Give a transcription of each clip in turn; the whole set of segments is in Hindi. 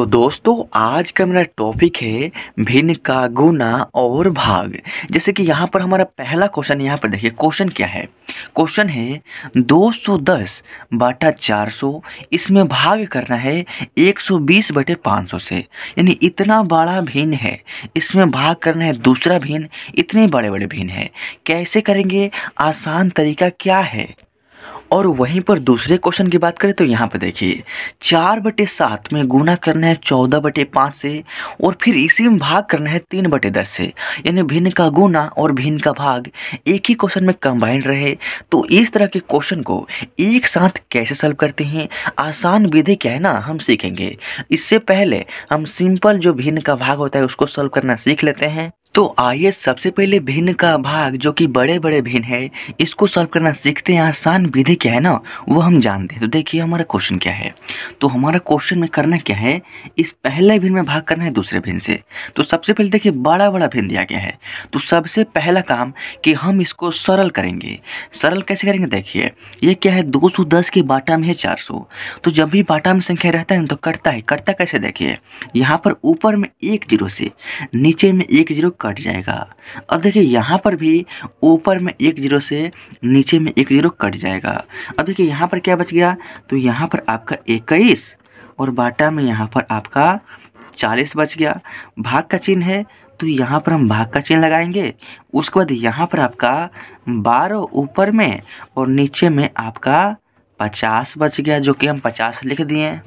तो दोस्तों आज का मेरा टॉपिक है भिन्न का गुना और भाग जैसे कि यहाँ पर हमारा पहला क्वेश्चन यहाँ पर देखिए क्वेश्चन क्या है क्वेश्चन है 210 बाटा 400 इसमें भाग करना है 120 बटे 500 से यानी इतना बड़ा भिन्न है इसमें भाग करना है दूसरा भिन्न इतने बड़े बड़े भिन्न है कैसे करेंगे आसान तरीका क्या है और वहीं पर दूसरे क्वेश्चन की बात करें तो यहाँ पर देखिए चार बटे सात में गुना करना है चौदह बटे पाँच से और फिर इसी में भाग करना है तीन बटे दस से यानी भिन्न का गुना और भिन्न का भाग एक ही क्वेश्चन में कंबाइंड रहे तो इस तरह के क्वेश्चन को एक साथ कैसे सॉल्व करते हैं आसान विधि क्या है ना हम सीखेंगे इससे पहले हम सिंपल जो भिन्न का भाग होता है उसको सॉल्व करना सीख लेते हैं तो आइए सबसे पहले भिन्न का भाग जो कि बड़े बड़े भिन्न है इसको सॉल्व करना सीखते हैं आसान विधि क्या है ना वो हम जानते हैं तो देखिए हमारा क्वेश्चन क्या है तो हमारा क्वेश्चन में करना क्या है इस पहले भिन्न में भाग करना है दूसरे भिन्न से तो सबसे पहले देखिए बड़ा बड़ा भिन्न दिया गया है तो सबसे पहला काम कि हम इसको सरल करेंगे सरल कैसे करेंगे देखिए ये क्या है दो सौ दस के बाटा में है चार सौ तो जब भी बाटा में संख्या रहता है ना तो कटता है कटता कैसे देखिए यहाँ पर ऊपर में एक जीरो से नीचे में एक जीरो कट जाएगा अब देखिए यहाँ पर भी ऊपर में एक जीरो से नीचे में एक जीरो कट जाएगा अब देखिए यहाँ पर क्या बच गया तो यहाँ पर आपका इक्कीस और बाटा में यहाँ पर आपका चालीस बच गया भाग का चिन्ह है तो यहाँ पर हम भाग का चिन्ह लगाएंगे उसके बाद यहाँ पर आपका बारह ऊपर में और नीचे में आपका पचास बच गया जो कि हम पचास लिख दिए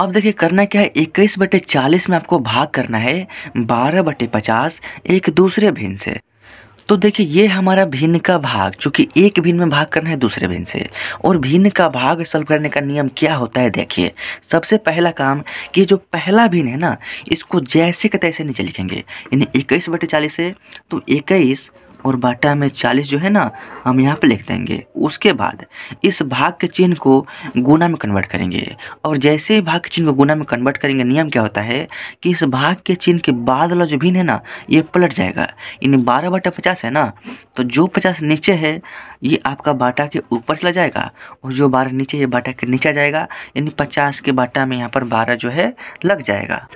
अब देखिए करना क्या है इक्कीस बटे चालीस में आपको भाग करना है बारह बटे पचास एक दूसरे भिन्न से तो देखिए ये हमारा भिन्न का भाग चूँकि एक भिन्न में भाग करना है दूसरे भिन्न से और भिन्न का भाग सल्व करने का नियम क्या होता है देखिए सबसे पहला काम कि जो पहला भिन्न है ना इसको जैसे के तैसे नीचे लिखेंगे यानी इक्कीस बटे चालीस है तो इक्कीस और बाटा में चालीस जो है ना हम यहाँ पे लिख देंगे उसके बाद इस भाग के चिन्ह को गुना में कन्वर्ट करेंगे और जैसे ही भाग के चिन्ह को गुना में कन्वर्ट करेंगे नियम क्या होता है कि इस भाग के चिन्ह के बाद वाला जो भिन्न है ना ये पलट जाएगा यानी बारह बाटा पचास है ना तो जो पचास नीचे है ये आपका बाटा के ऊपर चला जाएगा और जो बारह नीचे ये बाटा के नीचे जाएगा यानी पचास के बाटा में यहाँ पर बारह जो है लग जाएगा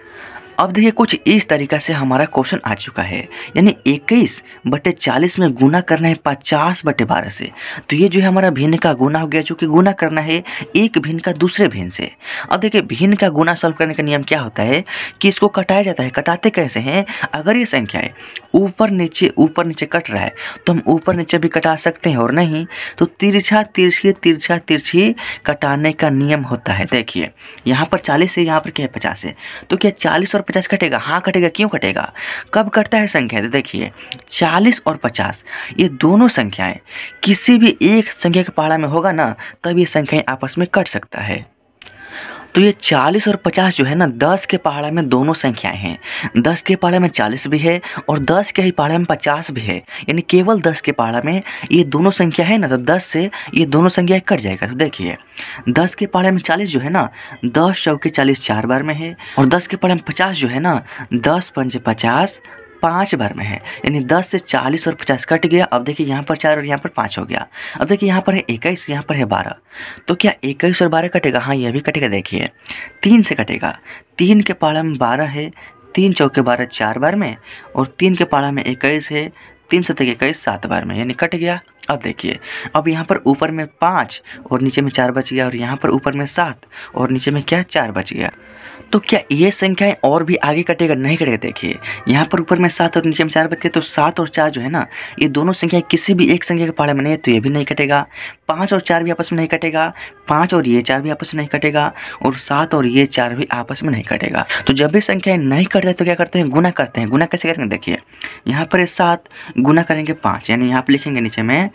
अब देखिए कुछ इस तरीका से हमारा क्वेश्चन आ चुका है यानी इक्कीस बटे चालीस में गुना करना है पचास बटे बारह से तो ये जो है हमारा भिन्न का गुना हो गया जो कि गुना करना है एक भिन्न का दूसरे भिन्न से अब देखिए भिन्न का गुना सॉल्व करने का नियम क्या होता है कि इसको कटाया जाता है कटाते कैसे हैं अगर ये संख्या है ऊपर नीचे ऊपर नीचे कट रहा है तो हम ऊपर नीचे भी कटा सकते हैं और नहीं तो तिरछा तिरछी तिरछा तिरछी कटाने का नियम होता है देखिए यहाँ पर चालीस है यहाँ पर क्या है पचास है तो क्या चालीस और पचास कटेगा हाँ कटेगा क्यों कटेगा कब कटता है संख्या तो देखिए चालीस और पचास ये दोनों संख्याएं किसी भी एक संख्या के पहाड़ा में होगा ना तब ये संख्याएं आपस में कट सकता है तो ये चालीस और पचास जो है ना दस के पहाड़ा में दोनों संख्याएं हैं दस के पहाड़े में चालीस भी है और दस के ही पहाड़े में पचास भी है यानी केवल दस के पहाड़ा में ये दोनों संख्या है ना तो दस से ये दोनों संख्या कट जाएगा तो देखिए दस के पहाड़े में चालीस जो है ना दस चौके चालीस चार बार में है और दस के पहाड़े में पचास जो है ना दस पंच पचास पाँच बार में है यानी दस से चालीस और पचास कट गया अब देखिए यहाँ पर चार और यहाँ पर पाँच हो गया अब देखिए यहाँ पर है इक्कीस यहाँ पर है बारह तो क्या इक्कीस और बारह कटेगा हाँ यह भी कटेगा देखिए तीन से कटेगा तीन के पाड़ा में बारह है तीन चौके बारह चार बार में और तीन के पाड़ा में इक्कीस है तीन सौ तक इक्कीस सात बार में यानी कट गया अब देखिए अब यहाँ पर ऊपर में पाँच और नीचे में चार बच गया और यहाँ पर ऊपर में सात और नीचे में क्या चार बच गया तो क्या ये संख्याएं और भी आगे कटेगा नहीं कटेगा देखिए यहाँ पर ऊपर में सात और नीचे में चार गए तो सात और चार जो है ना ये दोनों संख्याएं किसी भी एक संख्या के पहाड़े में नहीं है तो ये भी नहीं कटेगा पाँच और चार भी आपस में नहीं कटेगा पाँच और ये चार भी आपस में नहीं कटेगा और सात और ये चार भी आपस में नहीं कटेगा तो जब भी संख्याएं नहीं कटते तो क्या करते हैं गुना करते हैं गुना कैसे करेंगे देखिए यहाँ पर सात गुना करेंगे पाँच यानी यहाँ पर लिखेंगे नीचे में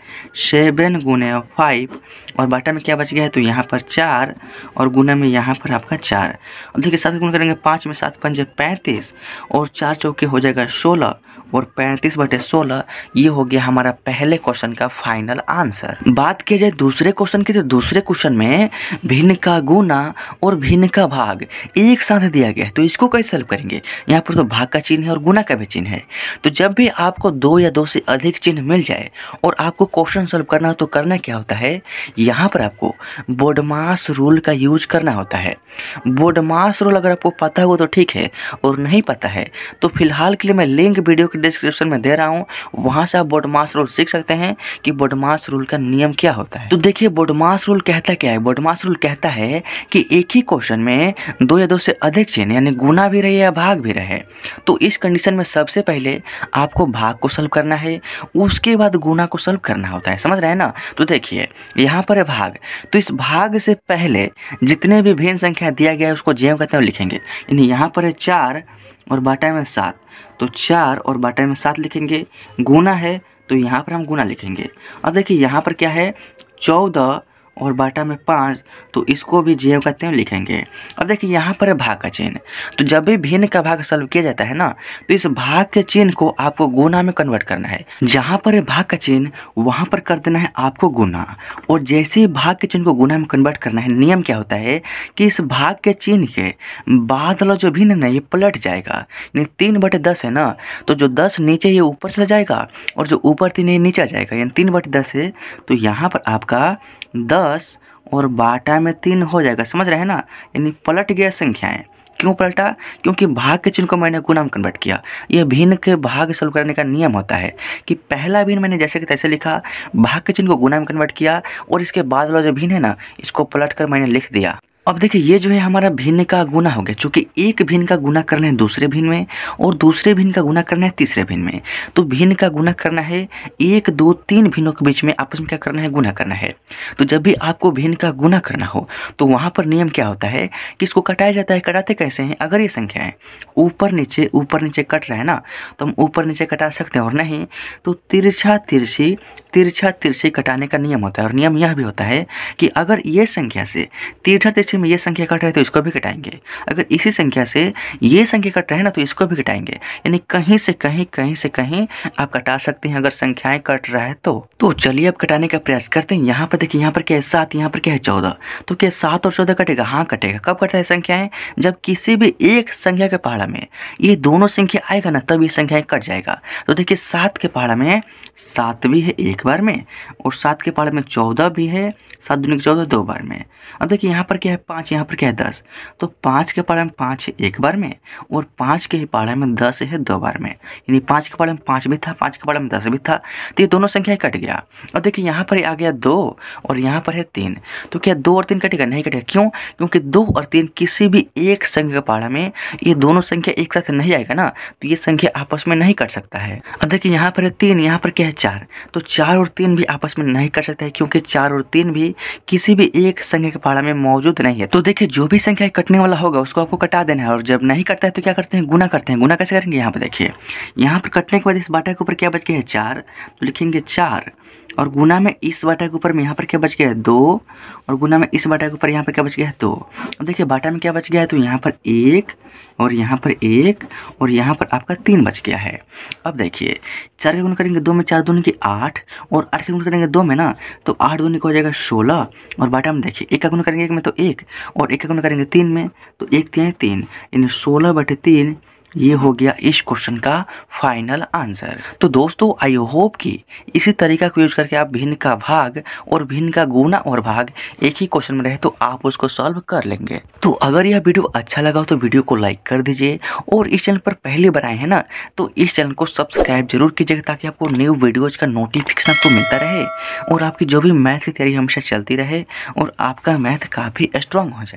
सेवन गुने फाइव और बाटा में क्या बच गया है तो यहाँ पर चार और गुना में यहाँ पर आपका चार आधे के साथ गुण करेंगे पाँच में सात पंजे पैंतीस और चार चौके हो जाएगा सोलह और पैंतीस बटे सोलह ये हो गया हमारा पहले क्वेश्चन का फाइनल आंसर बात किया जाए दूसरे क्वेश्चन की तो दूसरे क्वेश्चन में भिन्न का गुना और भिन्न का भाग एक साथ दिया गया है तो इसको कैसे सॉल्व करेंगे यहाँ पर तो भाग का चिन्ह है और गुना का भी चिन्ह है तो जब भी आपको दो या दो से अधिक चिन्ह मिल जाए और आपको क्वेश्चन सोल्व करना हो तो करना क्या होता है यहाँ पर आपको बोडमास रूल का यूज करना होता है बोडमास रूल अगर आपको पता हो तो ठीक है और नहीं पता है तो फिलहाल के लिए मैं लिंक वीडियो के डिस्क्रिप्शन में दे रहा हूँ वहाँ से आप बोडमास रूल सीख सकते हैं कि बोडमास रूल का नियम क्या होता है तो देखिए बोडमास रूल कहता क्या है बोडमास रूल कहता है कि एक ही क्वेश्चन में दो या दो से अधिक चेन यानी गुना भी रहे या भाग भी रहे तो इस कंडीशन में सबसे पहले आपको भाग को सल्व करना है उसके बाद गुना को सल्व करना होता है समझ रहे हैं ना तो देखिए यहाँ पर है भाग तो इस भाग से पहले जितने भी भिन्न संख्या दिया गया है उसको जेव कहते हैं लिखेंगे यानी यहाँ पर है चार और बाटा में सात तो चार और बाटा में सात लिखेंगे गुना है तो यहाँ पर हम गुना लिखेंगे और देखिए यहाँ पर क्या है चौदह और बाटा में पाँच तो इसको भी जे का हैं लिखेंगे अब देखिए यहाँ पर है भाग का चिन्ह तो जब भी भिन्न का भाग सॉल्व किया जाता है ना तो इस भाग के चिन्ह को आपको गुना में कन्वर्ट करना है जहाँ पर है भाग का चिन्ह वहाँ पर कर देना है आपको गुना और जैसे ही भाग के चिन्ह को गुना में कन्वर्ट करना है नियम क्या होता है कि इस भाग के चिन्ह के बाद वाला जो भिन्न ना ये पलट जाएगा यानी तीन बटे दस है ना तो जो दस नीचे ये ऊपर चला जाएगा और जो ऊपर तीन ये नीचे जाएगा यानी तीन बटे दस है तो यहाँ पर आपका दस और बाटा में तीन हो जाएगा समझ रहे हैं ना यानी पलट गया संख्याएं क्यों पलटा क्योंकि भाग के चिन्ह को मैंने गुना में कन्वर्ट किया यह भिन्न के भाग सोल्व करने का नियम होता है कि पहला भिन्न मैंने जैसे कि तैसे लिखा भाग के चिन्ह को गुना में कन्वर्ट किया और इसके बाद वाला जो भिन्न है ना इसको पलट कर मैंने लिख दिया अब देखिए ये जो है हमारा भिन्न का गुना हो गया चूँकि एक भिन्न का गुना करना है दूसरे भिन्न में और दूसरे भिन्न का गुना करना है तीसरे भिन्न में तो भिन्न का गुना करना है एक दो तीन भिन्नों के बीच में आपस में क्या करना है गुना करना है तो जब भी आपको भिन्न का गुना करना हो तो वहाँ पर नियम क्या होता है कि इसको कटाया जाता है कटाते कैसे हैं अगर ये संख्या है ऊपर नीचे ऊपर नीचे कट रहा है ना तो हम ऊपर नीचे कटा सकते हैं और नहीं तो तिरछा तिरछी तिरछा तिरछी कटाने का नियम होता है और नियम यह भी होता है कि अगर ये संख्या से तिरछा तिरछा से में ये संख्या कट रहा है तो इसको भी कटाएंगे अगर इसी संख्या से ये संख्या कट रहा है ना तो इसको भी कटाएंगे यानी कहीं से कहीं कहीं से कहीं आप कटा सकते हैं अगर संख्याएं कट रहा है तो तो चलिए अब कटाने का प्रयास करते हैं यहाँ पर देखिए यहाँ पर क्या है सात यहाँ पर क्या है चौदह तो क्या सात और चौदह कटेगा हाँ कटेगा कब कटता है संख्याएं जब किसी भी एक संख्या के पहाड़ा में ये दोनों संख्या आएगा ना तब ये संख्याएं कट जाएगा तो देखिए सात के पहाड़ा में सात भी है एक बार में और सात के पहाड़ में चौदह भी है सात दुनिया चौदह दो बार में अब देखिए यहाँ पर क्या है पाँच यहाँ पर क्या है दस तो पाँच के पारे में पाँच है एक बार में और पाँच के पारे में दस है दो बार में यानी पाँच के पारे में पाँच भी था पाँच के पारे में दस भी था तो ये दोनों संख्या कट गया और देखिए यहाँ पर आ गया दो और यहाँ पर है तीन तो क्या दो और तीन कटेगा नहीं कटेगा क्यों क्योंकि दो और तीन किसी भी एक संख्या के पाड़ा में ये दोनों संख्या एक साथ नहीं आएगा ना तो ये संख्या आपस में नहीं कट सकता है और देखिए यहाँ पर है तीन यहाँ पर क्या है चार तो चार और तीन भी आपस में नहीं कट सकता है क्योंकि चार और तीन भी किसी भी एक संख्या के पाड़ा में मौजूद नहीं नहीं है तो देखिए जो भी संख्या कटने वाला होगा उसको आपको कटा देना है और जब नहीं कटता है तो क्या करते हैं गुना करते हैं गुना कैसे करेंगे यहाँ पर देखिए यहाँ पर कटने के बाद इस बाटा के ऊपर क्या बच गया है चार तो लिखेंगे चार और गुना में इस बाटा के ऊपर में यहाँ पर क्या बच गया है दो और गुना में इस बाटा के ऊपर यहाँ पर क्या बच गया है दो अब देखिए बाटा में क्या बच गया है तो यहाँ पर एक और यहाँ पर एक और यहाँ पर आपका तीन बच गया है अब देखिए चार का गुण करेंगे दो में चार दूनी की आठ और आठ का गुण करेंगे दो में ना तो आठ दूनी को हो जाएगा सोलह और बाटा में देखिए एक का गुण करेंगे एक में तो एक और एक का गुण करेंगे तीन में तो एक तीन तीन यानी सोलह बटे तीन ये हो गया इस क्वेश्चन का फाइनल आंसर तो दोस्तों आई होप कि इसी तरीका को यूज करके आप भिन्न का भाग और भिन्न का गुना और भाग एक ही क्वेश्चन में रहे तो आप उसको सॉल्व कर लेंगे तो अगर यह वीडियो अच्छा लगा हो तो वीडियो को लाइक कर दीजिए और इस चैनल पर पहले बनाए हैं ना तो इस चैनल को सब्सक्राइब जरूर कीजिएगा ताकि आपको न्यू वीडियोज का नोटिफिकेशन आपको मिलता रहे और आपकी जो भी मैथ की तैयारी हमेशा चलती रहे और आपका मैथ काफ़ी स्ट्रांग हो जाए